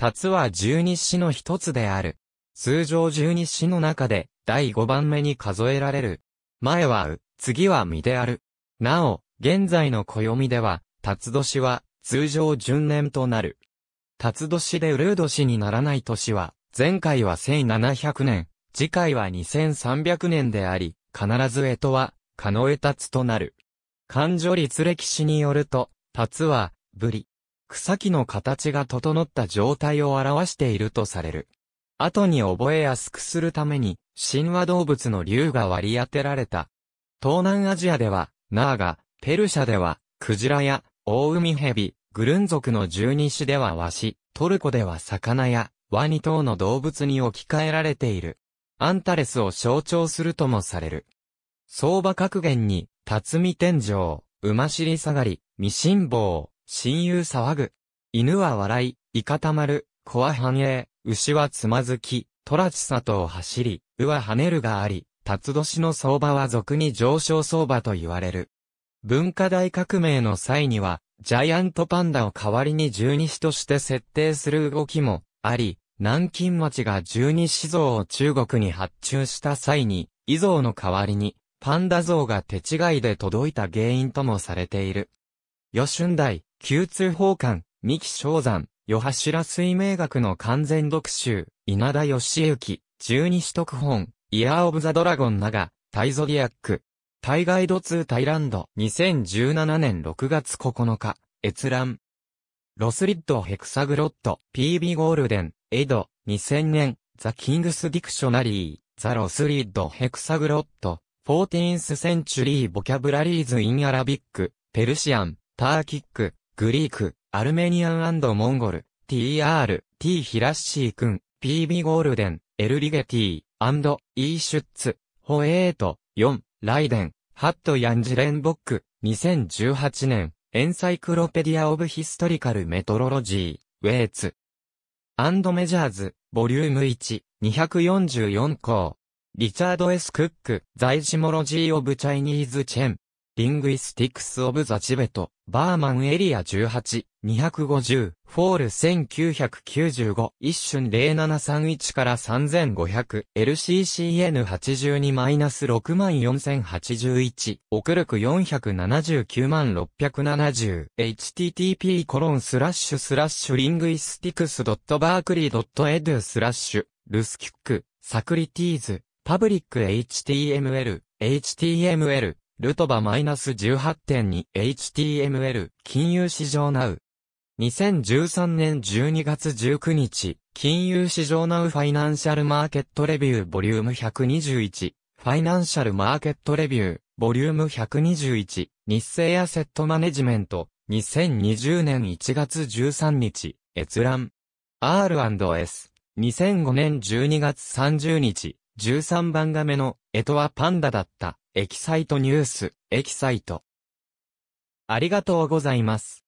辰は十二支の一つである。通常十二支の中で、第五番目に数えられる。前はう、次はみである。なお、現在の暦では、辰年は、通常順年となる。辰年でウルー年にならない年は、前回は1700年、次回は2300年であり、必ず干とは、カノエタツとなる。漢女律歴史によると、タツは、ブリ、草木の形が整った状態を表しているとされる。後に覚えやすくするために、神話動物の竜が割り当てられた。東南アジアでは、ナーガ、ペルシャでは、クジラや、オオウミヘビ、グルン族の十二種ではワシ、トルコでは魚や、ワニ等の動物に置き換えられている。アンタレスを象徴するともされる。相場格言に、辰巳天井、馬尻下がり、未辛抱、親友騒ぐ。犬は笑い、イカたまる、子は繁栄、牛はつまずき、ラチサトを走り、うは跳ねるがあり、辰年の相場は俗に上昇相場と言われる。文化大革命の際には、ジャイアントパンダを代わりに十二支として設定する動きもあり、南京町が十二支像を中国に発注した際に、遺像の代わりに、パンダ像が手違いで届いた原因ともされている。余春代、急通報冠、三木正山、与柱水明学の完全読集、稲田義之、十二支特本、イヤーオブザドラゴン長、タイゾディアック。タイガイド2タイランド2017年6月9日、閲覧。ロスリッドヘクサグロット、PB ゴールデン、エド、2000年、ザ・キングス・ディクショナリー、ザ・ロスリッドヘクサグロット、14th Century Vocabularies in Arabic, シアン、ターキック、グリーク、アルメニアンモンゴル、TR、T ヒラッシー君、PB ゴールデン、エルリゲティ、アンド、E シュッツ、ホエート、4、ライデン、ハット・ヤンジレンボック、2018年、エンサイクロペディア・オブ・ヒストリカル・メトロロジー、ウェイツ。アンド・メジャーズ、ボリューム1、244項。リチャード・エスクック、ザイシモロジー・オブ・チャイニーズ・チェン、リングイスティックス・オブ・ザ・チベット、バーマンエリア18、250、フォール1995、一瞬。0731から3500、LCCN82-64081、送るく479-670、http コロンスラッシュスラッシュリングイスティックスバークリードットエドゥスラッシュ、ルスキュック、サクリティーズ、パブリック HTML、HTML、ルトバ -18.2HTML 金融市場ナウ。2013年12月19日、金融市場ナウファイナンシャルマーケットレビューボリューム121、ファイナンシャルマーケットレビューボリューム121、日清アセットマネジメント、2020年1月13日、閲覧。R&S、2005年12月30日、13番画目の、えとはパンダだった、エキサイトニュース、エキサイト。ありがとうございます。